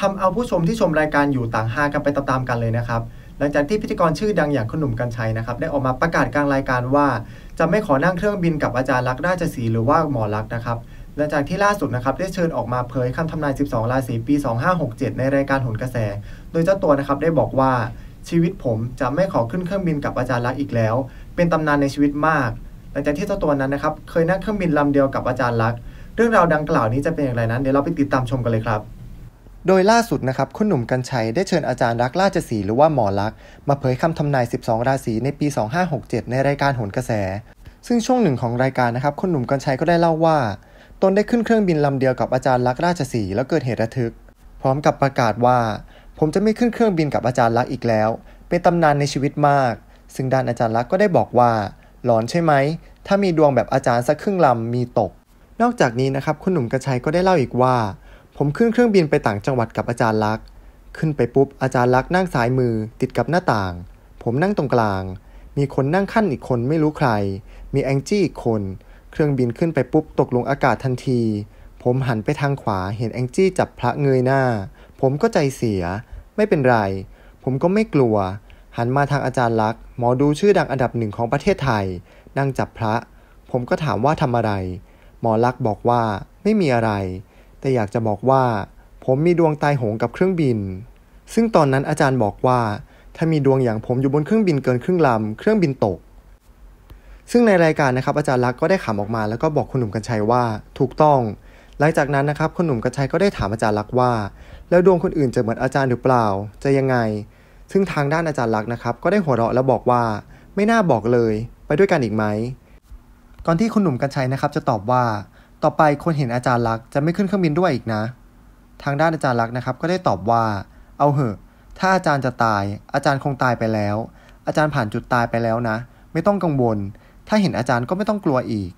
ทำเอาผู้ชมที่ชมรายการอยู่ต่างฮากันไปตามๆกันเลยนะครับ หลังจากที่พิธีกรชื่อดังอย่างคุณหนุ่มกัญชัยนะครับได้ออกมาประกาศกลางรายการว่าจะไม่ขอนั่งเครื่องบินกับอาจารย์รักราชสีหรือว่าหมอลักษ์นะครับหลังจากที่ล่าสุดนะครับได้เชิญออกมาเผยคำทำนาย12ราศีปี 2567 ในรายการหนกระแส โดยเจ้าตัวนะครับได้บอกว่าชีวิตผมจะไม่ขอขึ้นเครื่องบินกับอาจารย์รักอีกแล้ว เป็นตำนานในชีวิตมากหลังจากที่เจ้าตัวนั้นนะครับเคยนั่งเครื่องบินลำเดียวกับอาจารย์รักเรื่องราวดังกล่าวนี้จะเป็นอย่างไรนั้น เดี๋ยวเราไปติดตามชมกันเลยครับโดยล่าสุดนะครับคุณหนุ่มกัญชัยได้เชิญอาจารย์รักราชสีหรือว่าหมอรัก มาเผยคำทำนาย 12 ราศีในปี 2567 ในรายการโหนกระแส ซึ่งช่วงหนึ่งของรายการ นะครับคุณหนุ่มกัญชัยก็ได้เล่าว่า ตนได้ขึ้นเครื่องบินลำเดียวกับอาจารย์รักราชสีแล้วเกิดเหตุระทึก พร้อมกับประกาศว่า ผมจะไม่ขึ้นเครื่องบินกับอาจารย์รักอีกแล้วเป็นตำนานในชีวิตมาก ซึ่งด้านอาจารย์รักก็ได้บอกว่าหลอนใช่ไหมถ้ามีดวงแบบอาจารย์สักครึ่งลำมีตก นอกจากนี้นะครับคุณหนุ่มกัญชัยก็ได้เล่าอีกว่าผมขึ้นเครื่องบินไปต่างจังหวัดกับอาจารย์ลักษ์ขึ้นไปปุ๊บ อาจารย์ลักษ์นั่งซ้ายมือติดกับหน้าต่าง ผมนั่งตรงกลาง มีคนนั่งขั้นอีกคนไม่รู้ใคร มีแองจี้อีกคน เครื่องบินขึ้นไปปุ๊บ ตกลงอากาศทันที ผมหันไปทางขวาเห็นแองจี้จับพระเงยหน้า ผมก็ใจเสีย ไม่เป็นไร ผมก็ไม่กลัว หันมาทางอาจารย์ลักษ์หมอดูชื่อดังอันดับหนึ่งของประเทศไทย นั่งจับพระ ผมก็ถามว่าทำอะไร หมอลักษ์บอกว่าไม่มีอะไรแต่อยากจะบอกว่า ผมมีดวงตายโหงกับเครื่องบิน ซึ่งตอนนั้นอาจารย์บอกว่า ถ้ามีดวงอย่างผมอยู่บนเครื่องบินเกินครึ่งลำเครื่องบินตก ซึ่งในรายการนะครับ อาจารย์ลักษ์ก็ได้ขำออกมาแล้วก็บอกคุณหนุ่มกัญชัยว่า ถูกต้อง หลังจากนั้นนะครับคุณหนุ่มกัญชัยก็ได้ถามอาจารย์ลักษ์ว่า แล้วดวงคนอื่นจะเหมือนอาจารย์หรือเปล่า จะยังไง ซึ่งทางด้านอาจารย์ลักษ์นะครับ ก็ได้หัวเราะแล้วบอกว่าไม่น่าบอกเลยไปด้วยกันอีกไหมก่อนที่คุณหนุ่มกัญชัยนะครับจะตอบว่าต่อไปคนเห็นอาจารย์ลักษ์จะไม่ขึ้นเครื่องบินด้วยอีกนะ ทางด้านอาจารย์ลักษ์นะครับก็ได้ตอบว่า เอาเหอะถ้าอาจารย์จะตาย อาจารย์คงตายไปแล้ว อาจารย์ผ่านจุดตายไปแล้วนะ ไม่ต้องกังวล ถ้าเห็นอาจารย์ก็ไม่ต้องกลัวอีก